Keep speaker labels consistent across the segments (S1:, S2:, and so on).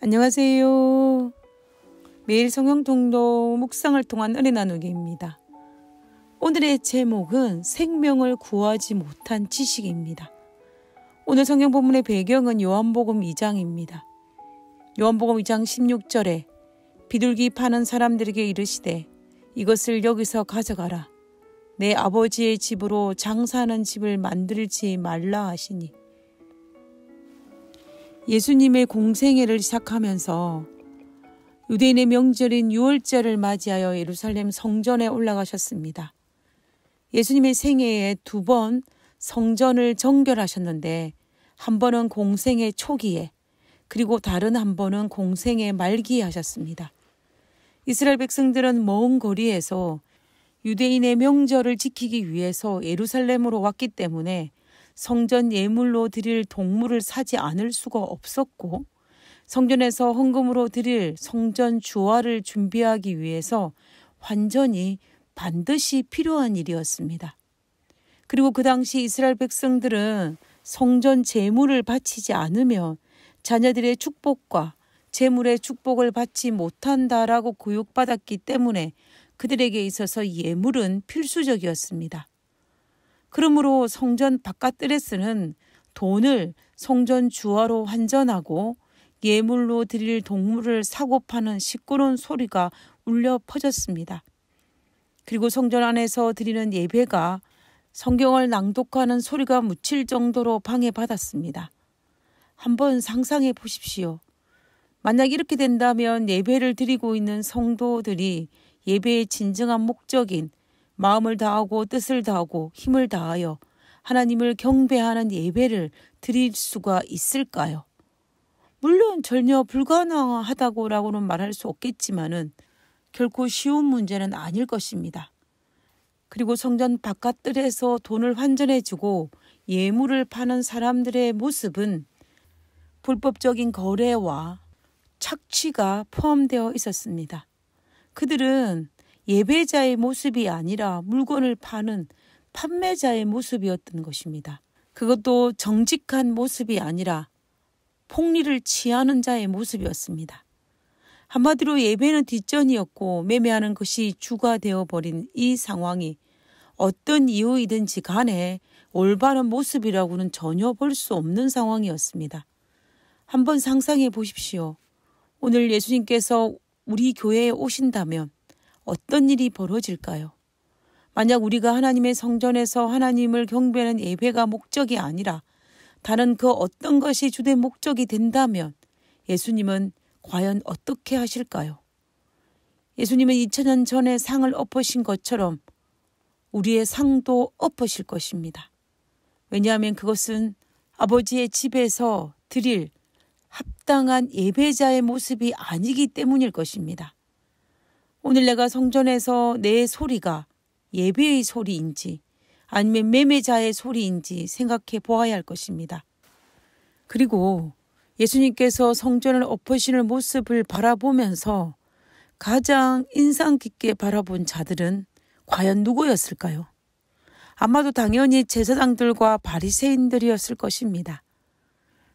S1: 안녕하세요. 매일 성경통도 묵상을 통한 은혜 나누기입니다. 오늘의 제목은 생명을 구하지 못한 지식입니다. 오늘 성경 본문의 배경은 요한복음 2장입니다. 요한복음 2장 16절에 비둘기 파는 사람들에게 이르시되 이것을 여기서 가져가라. 내 아버지의 집으로 장사하는 집을 만들지 말라 하시니 예수님의 공생애를 시작하면서 유대인의 명절인 유월절을 맞이하여 예루살렘 성전에 올라가셨습니다. 예수님의 생애에 두 번 성전을 정결하셨는데 한 번은 공생의 초기에 그리고 다른 한 번은 공생의 말기에 하셨습니다. 이스라엘 백성들은 먼 거리에서 유대인의 명절을 지키기 위해서 예루살렘으로 왔기 때문에 성전 예물로 드릴 동물을 사지 않을 수가 없었고 성전에서 헌금으로 드릴 성전 주화를 준비하기 위해서 완전히 반드시 필요한 일이었습니다. 그리고 그 당시 이스라엘 백성들은 성전 재물을 바치지 않으면 자녀들의 축복과 재물의 축복을 받지 못한다라고 고육받았기 때문에 그들에게 있어서 예물은 필수적이었습니다. 그러므로 성전 바깥드레스는 돈을 성전 주화로 환전하고 예물로 드릴 동물을 사고 파는 시끄러운 소리가 울려 퍼졌습니다. 그리고 성전 안에서 드리는 예배가 성경을 낭독하는 소리가 묻힐 정도로 방해받았습니다. 한번 상상해 보십시오. 만약 이렇게 된다면 예배를 드리고 있는 성도들이 예배의 진정한 목적인 마음을 다하고 뜻을 다하고 힘을 다하여 하나님을 경배하는 예배를 드릴 수가 있을까요? 물론 전혀 불가능하다고라고는 말할 수 없겠지만은 결코 쉬운 문제는 아닐 것입니다. 그리고 성전 바깥들에서 돈을 환전해주고 예물을 파는 사람들의 모습은 불법적인 거래와 착취가 포함되어 있었습니다. 그들은 예배자의 모습이 아니라 물건을 파는 판매자의 모습이었던 것입니다. 그것도 정직한 모습이 아니라 폭리를 취하는 자의 모습이었습니다. 한마디로 예배는 뒷전이었고 매매하는 것이 주가 되어버린 이 상황이 어떤 이유이든지 간에 올바른 모습이라고는 전혀 볼 수 없는 상황이었습니다. 한번 상상해 보십시오. 오늘 예수님께서 우리 교회에 오신다면 어떤 일이 벌어질까요? 만약 우리가 하나님의 성전에서 하나님을 경배하는 예배가 목적이 아니라 다른 그 어떤 것이 주된 목적이 된다면 예수님은 과연 어떻게 하실까요? 예수님은 2000년 전에 상을 엎으신 것처럼 우리의 상도 엎으실 것입니다. 왜냐하면 그것은 아버지의 집에서 드릴 합당한 예배자의 모습이 아니기 때문일 것입니다. 오늘 내가 성전에서 내 소리가 예배의 소리인지 아니면 매매자의 소리인지 생각해 보아야 할 것입니다. 그리고 예수님께서 성전을 엎으시는 모습을 바라보면서 가장 인상 깊게 바라본 자들은 과연 누구였을까요? 아마도 당연히 제사장들과 바리새인들이었을 것입니다.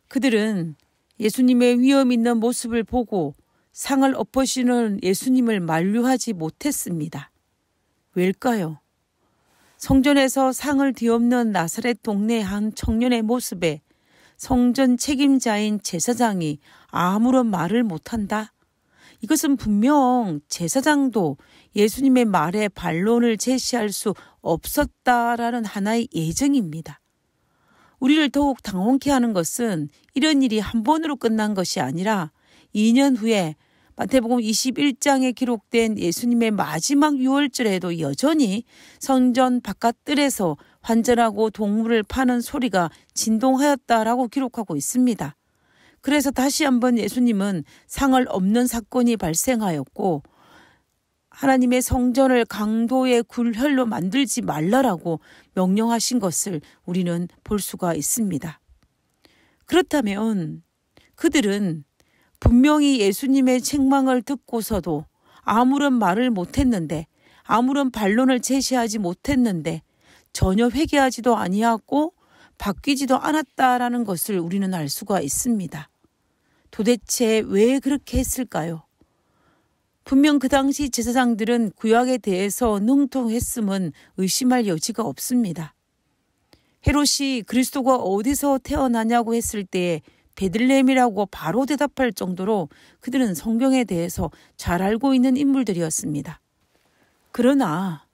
S1: 그들은 예수님의 위엄 있는 모습을 보고 상을 엎으시는 예수님을 만류하지 못했습니다. 왜일까요? 성전에서 상을 뒤엎는 나사렛 동네 한 청년의 모습에 성전 책임자인 제사장이 아무런 말을 못한다? 이것은 분명 제사장도 예수님의 말에 반론을 제시할 수 없었다라는 하나의 예정입니다. 우리를 더욱 당황케 하는 것은 이런 일이 한 번으로 끝난 것이 아니라 2년 후에 마태복음 21장에 기록된 예수님의 마지막 유월절에도 여전히 성전 바깥뜰에서 환전하고 동물을 파는 소리가 진동하였다라고 기록하고 있습니다. 그래서 다시 한번 예수님은 상을 없는 사건이 발생하였고 하나님의 성전을 강도의 굴혈로 만들지 말라라고 명령하신 것을 우리는 볼 수가 있습니다. 그렇다면 그들은 분명히 예수님의 책망을 듣고서도 아무런 말을 못했는데 아무런 반론을 제시하지 못했는데 전혀 회개하지도 아니하고 바뀌지도 않았다라는 것을 우리는 알 수가 있습니다. 도대체 왜 그렇게 했을까요? 분명 그 당시 제사장들은 구약에 대해서 능통했음은 의심할 여지가 없습니다. 헤롯이 그리스도가 어디서 태어나냐고 했을 때에 베들레헴이라고 바로 대답할 정도로 그들은 성경에 대해서 잘 알고 있는 인물들이었습니다. 그러나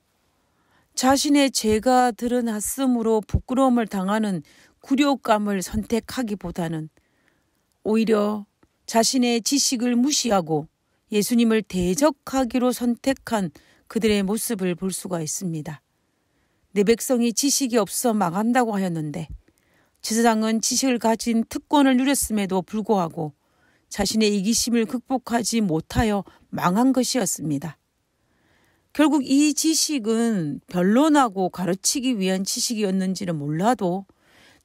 S1: 자신의 죄가 드러났으므로 부끄러움을 당하는 굴욕감을 선택하기보다는 오히려 자신의 지식을 무시하고 예수님을 대적하기로 선택한 그들의 모습을 볼 수가 있습니다. 내 백성이 지식이 없어 망한다고 하였는데 지사장은 지식을 가진 특권을 누렸음에도 불구하고 자신의 이기심을 극복하지 못하여 망한 것이었습니다. 결국 이 지식은 변론하고 가르치기 위한 지식이었는지는 몰라도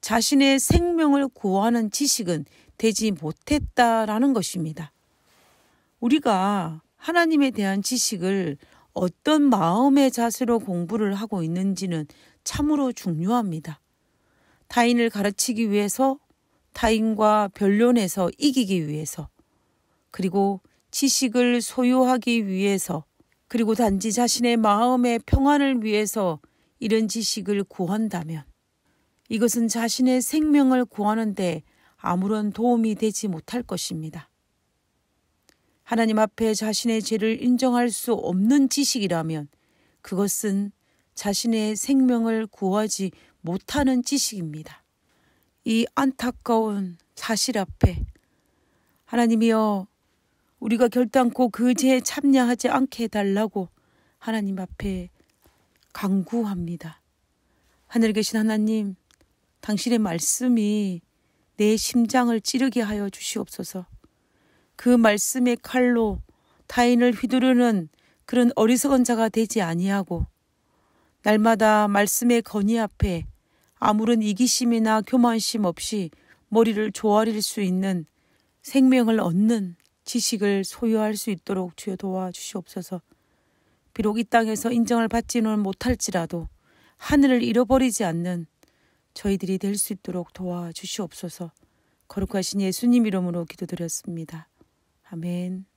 S1: 자신의 생명을 구하는 지식은 되지 못했다라는 것입니다. 우리가 하나님에 대한 지식을 어떤 마음의 자세로 공부를 하고 있는지는 참으로 중요합니다. 타인을 가르치기 위해서 타인과 변론해서 이기기 위해서 그리고 지식을 소유하기 위해서 그리고 단지 자신의 마음의 평안을 위해서 이런 지식을 구한다면 이것은 자신의 생명을 구하는데 아무런 도움이 되지 못할 것입니다. 하나님 앞에 자신의 죄를 인정할 수 없는 지식이라면 그것은 자신의 생명을 구하지 못하는 지식입니다. 이 안타까운 사실 앞에 하나님이여 우리가 결단코 그 죄에 참여하지 않게 해달라고 하나님 앞에 강구합니다. 하늘에 계신 하나님, 당신의 말씀이 내 심장을 찌르게 하여 주시옵소서. 그 말씀의 칼로 타인을 휘두르는 그런 어리석은 자가 되지 아니하고 날마다 말씀의 건의 앞에 아무런 이기심이나 교만심 없이 머리를 조아릴 수 있는 생명을 얻는 지식을 소유할 수 있도록 주여 도와주시옵소서. 비록 이 땅에서 인정을 받지는 못할지라도 하늘을 잃어버리지 않는 저희들이 될 수 있도록 도와주시옵소서. 거룩하신 예수님 이름으로 기도드렸습니다. 아멘.